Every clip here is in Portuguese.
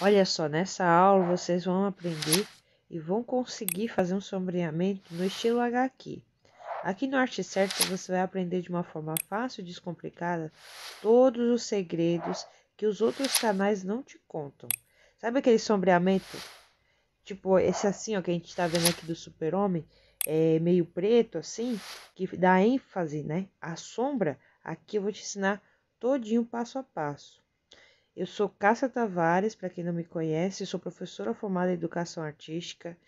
Olha só, nessa aula vocês vão aprender e vão conseguir fazer um sombreamento no estilo HQ. Aqui no Arte Certa você vai aprender de uma forma fácil e descomplicada todos os segredos que os outros canais não te contam. Sabe aquele sombreamento? Tipo, esse assim, ó, que a gente está vendo aqui do super-homem, é meio preto, assim, que dá ênfase, né? A sombra, aqui eu vou te ensinar todinho passo a passo. Eu sou Cássia Tavares, para quem não me conhece, sou professora formada em Educação Artística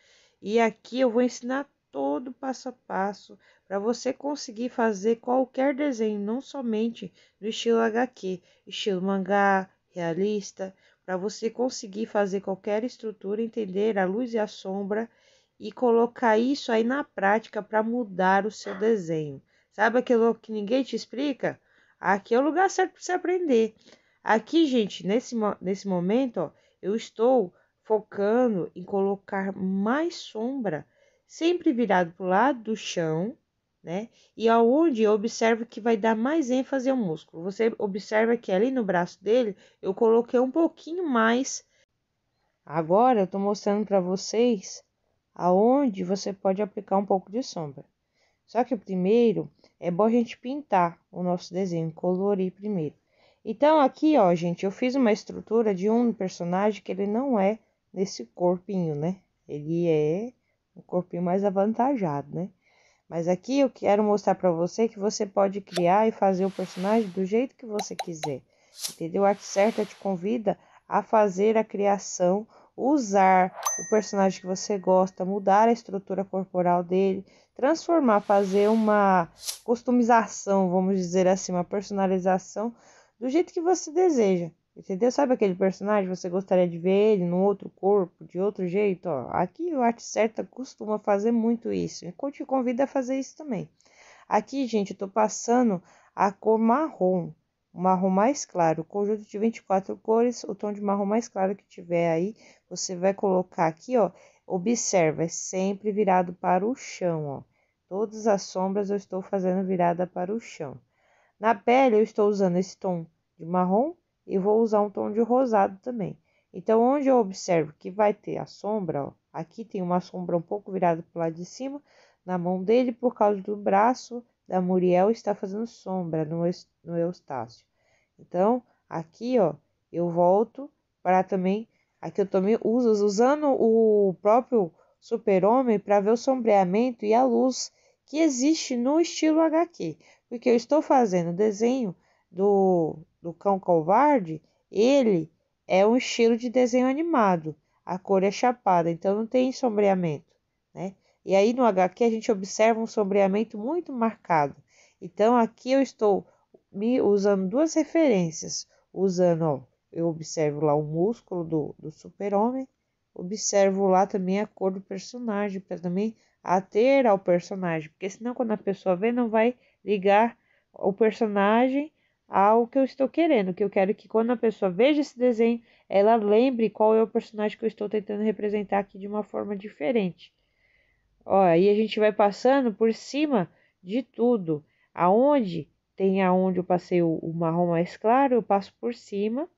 e aqui eu vou ensinar todo passo a passo para você conseguir fazer qualquer desenho, não somente no estilo HQ, estilo mangá, realista, para você conseguir fazer qualquer estrutura, entender a luz e a sombra e colocar isso aí na prática para mudar o seu desenho. Sabe aquilo que ninguém te explica? Aqui é o lugar certo para você aprender. Aqui, gente, nesse, nesse momento, ó, eu estou focando em colocar mais sombra, sempre virado para o lado do chão, né? E aonde eu observo que vai dar mais ênfase ao músculo. Você observa que ali no braço dele eu coloquei um pouquinho mais. Agora eu estou mostrando para vocês aonde você pode aplicar um pouco de sombra. Só que primeiro é bom a gente pintar o nosso desenho, colorir primeiro. Então aqui, ó, gente, eu fiz uma estrutura de um personagem que ele não é nesse corpinho, né? Ele é um corpinho mais avantajado, né? Mas aqui eu quero mostrar para você que você pode criar e fazer o personagem do jeito que você quiser. Entendeu? A Arte Certa te convida a fazer a criação, usar o personagem que você gosta, mudar a estrutura corporal dele, transformar, fazer uma customização, vamos dizer assim, uma personalização do jeito que você deseja. Entendeu? Sabe aquele personagem você gostaria de ver ele num outro corpo, de outro jeito? Ó, aqui o Arte Certa costuma fazer muito isso. E eu te convido a fazer isso também. Aqui, gente, eu tô passando a cor marrom, o marrom mais claro. O conjunto de 24 cores, o tom de marrom mais claro que tiver aí, você vai colocar aqui, ó. Observa, é sempre virado para o chão, ó. Todas as sombras eu estou fazendo virada para o chão. Na pele, eu estou usando esse tom de marrom e vou usar um tom de rosado também. Então, onde eu observo que vai ter a sombra, ó, aqui tem uma sombra um pouco virada para o lado de cima, na mão dele, por causa do braço da Muriel, está fazendo sombra no, no Eustácio. Então, aqui, ó, eu volto para também... Aqui eu também uso, usando o próprio super-homem para ver o sombreamento e a luz que existe no estilo HQ. Porque eu estou fazendo desenho do do cão covarde, ele é um estilo de desenho animado. A cor é chapada, então não tem sombreamento, né? E aí no HQ a gente observa um sombreamento muito marcado. Então aqui eu estou me usando duas referências, usando, ó, eu observo lá o músculo do, do super-homem, observo lá também a cor do personagem, para também ater ao personagem, porque senão quando a pessoa vê não vai ligar o personagem ao que eu estou querendo, que eu quero que quando a pessoa veja esse desenho, ela lembre qual é o personagem que eu estou tentando representar aqui de uma forma diferente. Ó, aí a gente vai passando por cima de tudo. Aonde tem aonde eu passei o, o marrom mais claro, eu passo por cima.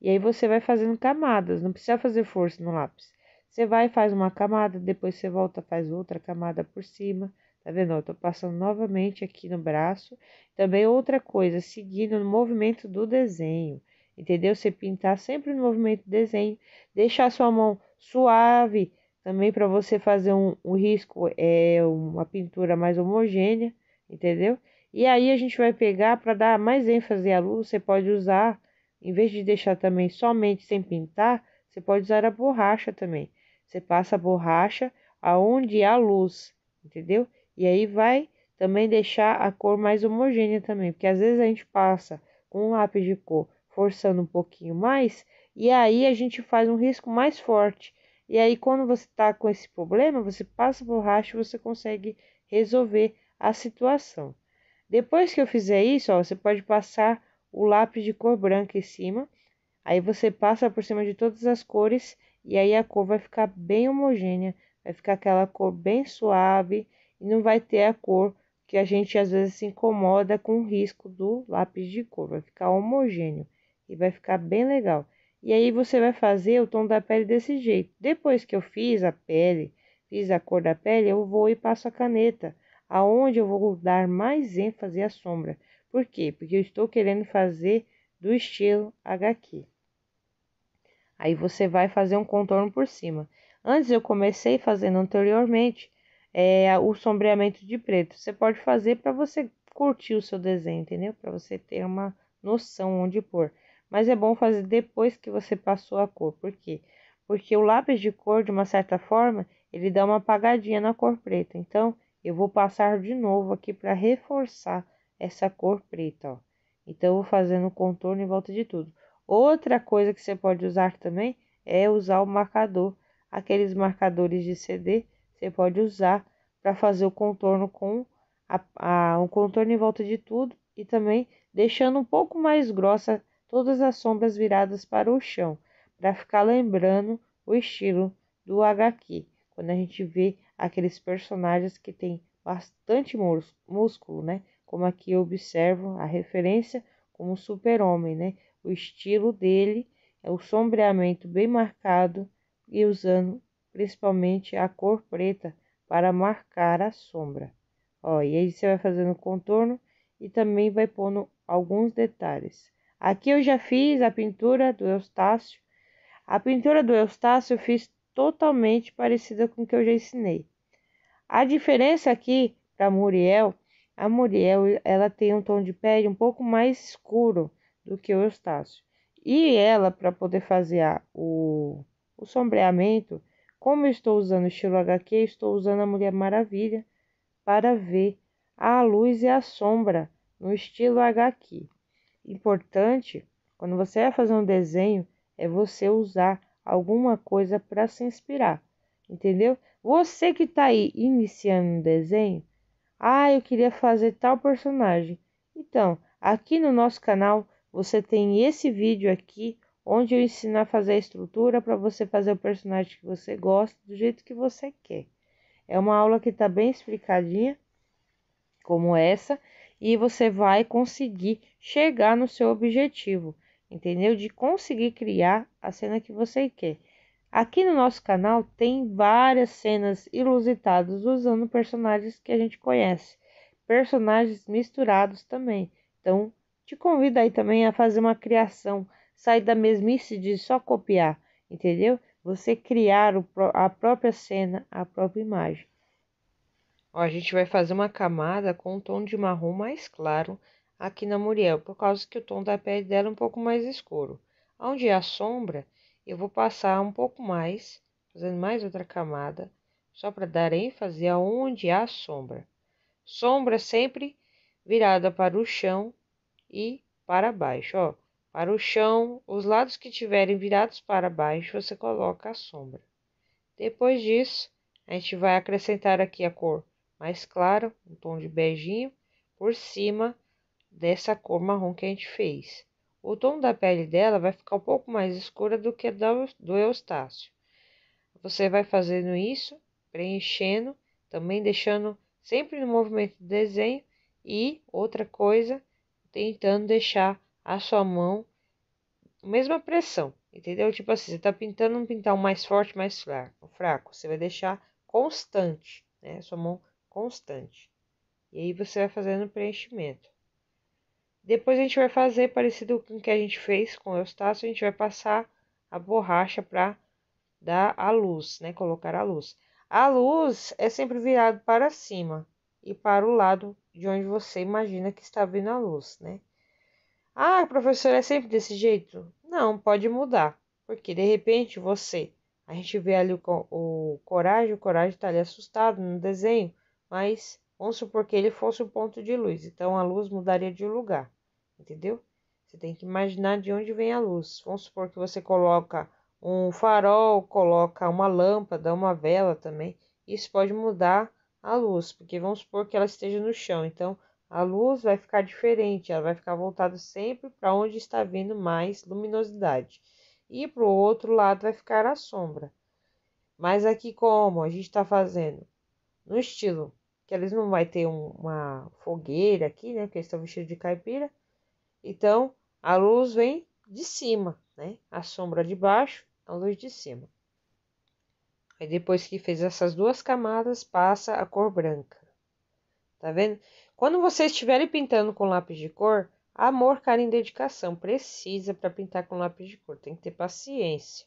E aí você vai fazendo camadas, não precisa fazer força no lápis. Você vai, faz uma camada, depois você volta, faz outra camada por cima, Tá vendo? Eu tô passando novamente aqui no braço. Também outra coisa, seguindo no movimento do desenho. Entendeu? Você pintar sempre no movimento do desenho. Deixar sua mão suave também para você fazer um, um, risco, é uma pintura mais homogênea, entendeu? E aí a gente vai pegar para dar mais ênfase à luz, você pode usar, em vez de deixar também somente sem pintar, você pode usar a borracha também. Você passa a borracha aonde há luz, entendeu? E aí vai também deixar a cor mais homogênea também, porque às vezes a gente passa com um lápis de cor forçando um pouquinho mais e aí a gente faz um risco mais forte. E aí quando você está com esse problema, você passa borracha e você consegue resolver a situação. Depois que eu fizer isso, ó, você pode passar o lápis de cor branca em cima. Aí você passa por cima de todas as cores e aí a cor vai ficar bem homogênea, vai ficar aquela cor bem suave e não vai ter a cor que a gente às vezes se incomoda com o risco do lápis de cor. Vai ficar homogêneo e vai ficar bem legal. E aí você vai fazer o tom da pele desse jeito. Depois que eu fiz a pele, fiz a cor da pele, eu vou e passo a caneta, aonde eu vou dar mais ênfase à sombra. Por quê? Porque eu estou querendo fazer do estilo HQ. Aí você vai fazer um contorno por cima. Antes eu comecei fazendo anteriormente, é, o sombreamento de preto. Você pode fazer para você curtir o seu desenho, entendeu? Para você ter uma noção onde pôr. Mas é bom fazer depois que você passou a cor. Por quê? Porque o lápis de cor, de uma certa forma, ele dá uma apagadinha na cor preta. Então, eu vou passar de novo aqui para reforçar essa cor preta, ó. Então, eu vou fazendo o contorno em volta de tudo. Outra coisa que você pode usar também é usar o marcador. Aqueles marcadores de CD você pode usar para fazer o contorno com a, a, um contorno em volta de tudo e também deixando um pouco mais grossa todas as sombras viradas para o chão, para ficar lembrando o estilo do HQ, quando a gente vê aqueles personagens que tem bastante músculo, né? Como aqui eu observo a referência como super-homem, né? O estilo dele é o sombreamento bem marcado e usando principalmente a cor preta, para marcar a sombra. Ó, e aí você vai fazendo contorno e também vai pondo alguns detalhes. Aqui eu já fiz a pintura do Eustácio. A pintura do Eustácio eu fiz totalmente parecida com o que eu já ensinei. A diferença aqui para Muriel, a Muriel ela tem um tom de pele um pouco mais escuro do que o Eustácio. E ela, para poder fazer a, o, o sombreamento, como eu estou usando o estilo HQ, estou usando a Mulher Maravilha para ver a luz e a sombra no estilo HQ. Importante, quando você vai fazer um desenho, é você usar alguma coisa para se inspirar, entendeu? Você que está aí iniciando um desenho, ah, eu queria fazer tal personagem. Então, aqui no nosso canal, você tem esse vídeo aqui onde eu ensino a fazer a estrutura para você fazer o personagem que você gosta, do jeito que você quer. É uma aula que está bem explicadinha, como essa, e você vai conseguir chegar no seu objetivo, entendeu? De conseguir criar a cena que você quer. Aqui no nosso canal tem várias cenas ilusitadas usando personagens que a gente conhece, personagens misturados também. Então, te convido aí também a fazer uma criação sair da mesmice de só copiar, entendeu? Você criar o, a própria cena, a própria imagem. Ó, a gente vai fazer uma camada com um tom de marrom mais claro aqui na Muriel, por causa que o tom da pele dela é um pouco mais escuro. Onde há sombra, eu vou passar um pouco mais, fazendo mais outra camada, só para dar ênfase aonde há sombra. Sombra sempre virada para o chão e para baixo, ó para o chão, os lados que tiverem virados para baixo, você coloca a sombra. Depois disso, a gente vai acrescentar aqui a cor mais clara, um tom de beijinho, por cima dessa cor marrom que a gente fez. O tom da pele dela vai ficar um pouco mais escura do que a do Eustácio. Você vai fazendo isso, preenchendo, também deixando sempre no movimento do desenho. E outra coisa, tentando deixar a sua mão, mesma pressão, entendeu? Tipo assim, você tá pintando um pintal mais forte, mais fraco, você vai deixar constante, né? Sua mão constante. E aí você vai fazendo o preenchimento. Depois a gente vai fazer parecido com o que a gente fez com o Eustácio, a gente vai passar a borracha para dar a luz, né? Colocar a luz. A luz é sempre virada para cima e para o lado de onde você imagina que está vindo a luz, né? Ah, professor, é sempre desse jeito? Não, pode mudar. Porque de repente você. A gente vê ali o, o coragem, o coragem está ali assustado no desenho, mas vamos supor que ele fosse o ponto de luz. Então a luz mudaria de lugar. Entendeu? Você tem que imaginar de onde vem a luz. Vamos supor que você coloca um farol, coloca uma lâmpada, uma vela também. Isso pode mudar a luz, porque vamos supor que ela esteja no chão. Então, a luz vai ficar diferente, ela vai ficar voltada sempre para onde está vindo mais luminosidade. E para o outro lado vai ficar a sombra. Mas aqui como a gente está fazendo? No estilo que eles não vai ter um, uma fogueira aqui, né? Porque eles estão vestidos de caipira. Então, a luz vem de cima, né? A sombra de baixo, a luz de cima. Aí depois que fez essas duas camadas, passa a cor branca. Tá vendo? Quando você estiverem pintando com lápis de cor, amor, carinho e dedicação. Precisa para pintar com lápis de cor, tem que ter paciência.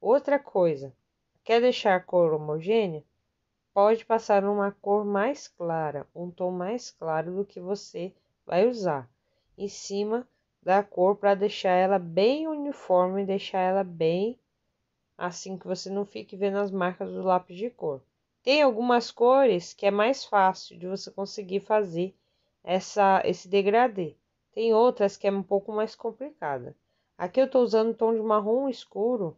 Outra coisa, quer deixar a cor homogênea? Pode passar uma cor mais clara, um tom mais claro do que você vai usar, em cima da cor para deixar ela bem uniforme, deixar ela bem assim que você não fique vendo as marcas do lápis de cor. Tem algumas cores que é mais fácil de você conseguir fazer essa, esse degradê. Tem outras que é um pouco mais complicada. Aqui eu estou usando o tom de marrom escuro.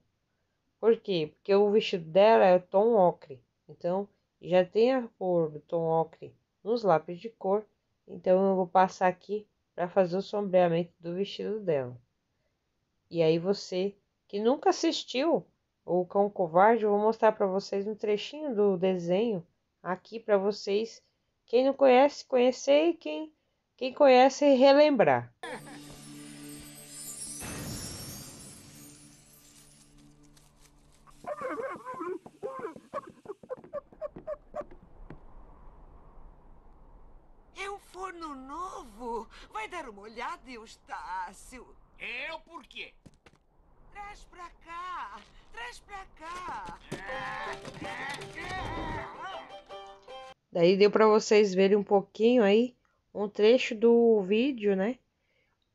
Por quê? Porque o vestido dela é o tom ocre. Então, já tem a cor do tom ocre nos lápis de cor. Então, eu vou passar aqui para fazer o sombreamento do vestido dela. E aí você que nunca assistiu ou o cão covarde, eu vou mostrar para vocês um trechinho do desenho aqui para vocês. Quem não conhece, conhecer e quem, quem conhece, relembrar. É um forno novo. Vai dar uma olhada, Eustácio. Eu por quê? Traz pra cá! Traz pra cá! Daí deu pra vocês verem um pouquinho aí, um trecho do vídeo, né?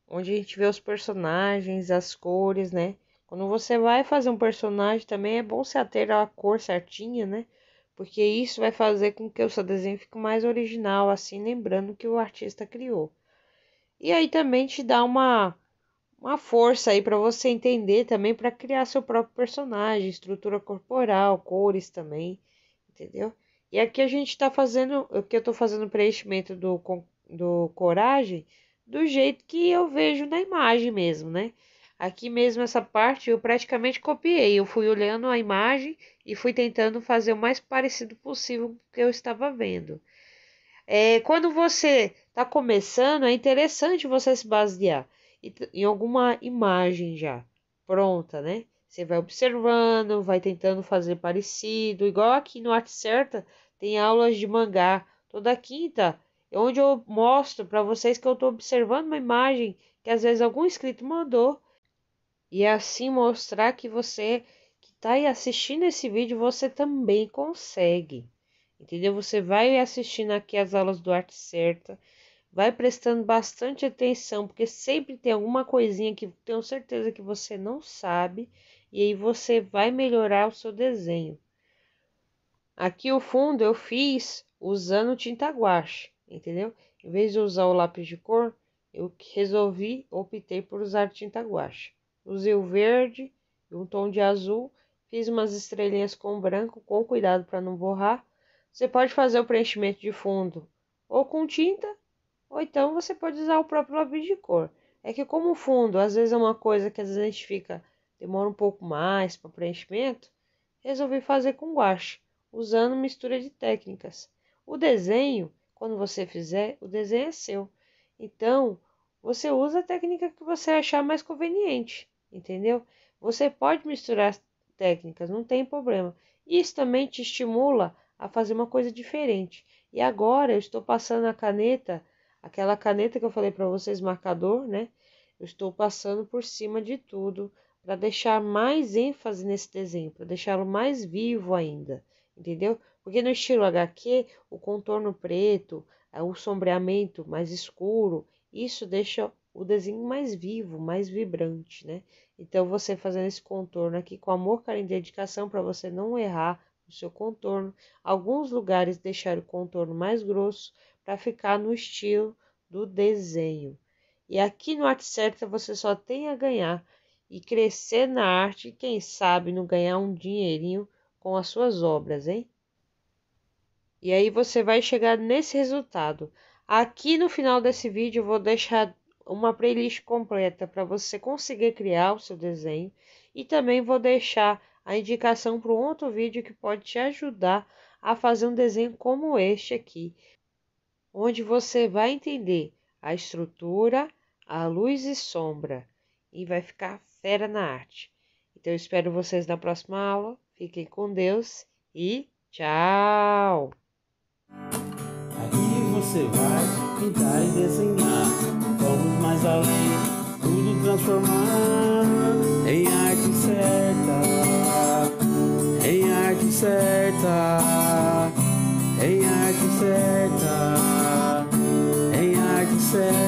Onde a gente vê os personagens, as cores, né? Quando você vai fazer um personagem também é bom se ater a cor certinha, né? Porque isso vai fazer com que o seu desenho fique mais original, assim, lembrando que o artista criou. E aí também te dá uma uma força aí para você entender também, para criar seu próprio personagem, estrutura corporal, cores também, entendeu? E aqui a gente está fazendo, o que eu estou fazendo o preenchimento do, do coragem do jeito que eu vejo na imagem mesmo, né? Aqui mesmo essa parte eu praticamente copiei, eu fui olhando a imagem e fui tentando fazer o mais parecido possível com o que eu estava vendo. É, quando você está começando, é interessante você se basear em alguma imagem já pronta, né? Você vai observando, vai tentando fazer parecido. Igual aqui no Arte Certa tem aulas de mangá toda quinta, é onde eu mostro para vocês que eu estou observando uma imagem que às vezes algum inscrito mandou e é assim mostrar que você que está aí assistindo esse vídeo você também consegue, entendeu? Você vai assistindo aqui as aulas do Arte Certa Vai prestando bastante atenção, porque sempre tem alguma coisinha que tenho certeza que você não sabe, e aí você vai melhorar o seu desenho. Aqui o fundo eu fiz usando tinta guache, entendeu? Em vez de usar o lápis de cor, eu resolvi, optei por usar tinta guache. Usei o verde e um tom de azul, fiz umas estrelinhas com branco, com cuidado para não borrar. Você pode fazer o preenchimento de fundo ou com tinta ou então você pode usar o próprio lápis de cor. É que como o fundo às vezes é uma coisa que às vezes a gente fica demora um pouco mais para preenchimento, resolvi fazer com guache, usando mistura de técnicas. O desenho, quando você fizer, o desenho é seu. Então, você usa a técnica que você achar mais conveniente, entendeu? Você pode misturar as técnicas, não tem problema. Isso também te estimula a fazer uma coisa diferente. E agora eu estou passando a caneta Aquela caneta que eu falei para vocês, marcador, né? Eu estou passando por cima de tudo para deixar mais ênfase nesse desenho, para deixá-lo mais vivo ainda, entendeu? Porque no estilo HQ, o contorno preto, é, o sombreamento mais escuro, isso deixa o desenho mais vivo, mais vibrante, né? Então, você fazendo esse contorno aqui com amor, carinho e dedicação para você não errar o seu contorno. Alguns lugares deixar o contorno mais grosso, para ficar no estilo do desenho. E aqui no Arte Certa você só tem a ganhar e crescer na arte, e quem sabe não ganhar um dinheirinho com as suas obras, hein? E aí você vai chegar nesse resultado. Aqui no final desse vídeo eu vou deixar uma playlist completa para você conseguir criar o seu desenho e também vou deixar a indicação para um outro vídeo que pode te ajudar a fazer um desenho como este aqui, onde você vai entender a estrutura, a luz e sombra e vai ficar fera na arte. Então, eu espero vocês na próxima aula. Fiquem com Deus e tchau! Aí você vai pintar e desenhar. Vamos mais além, tudo transformar em arte certa. Em arte certa. Em arte certa. said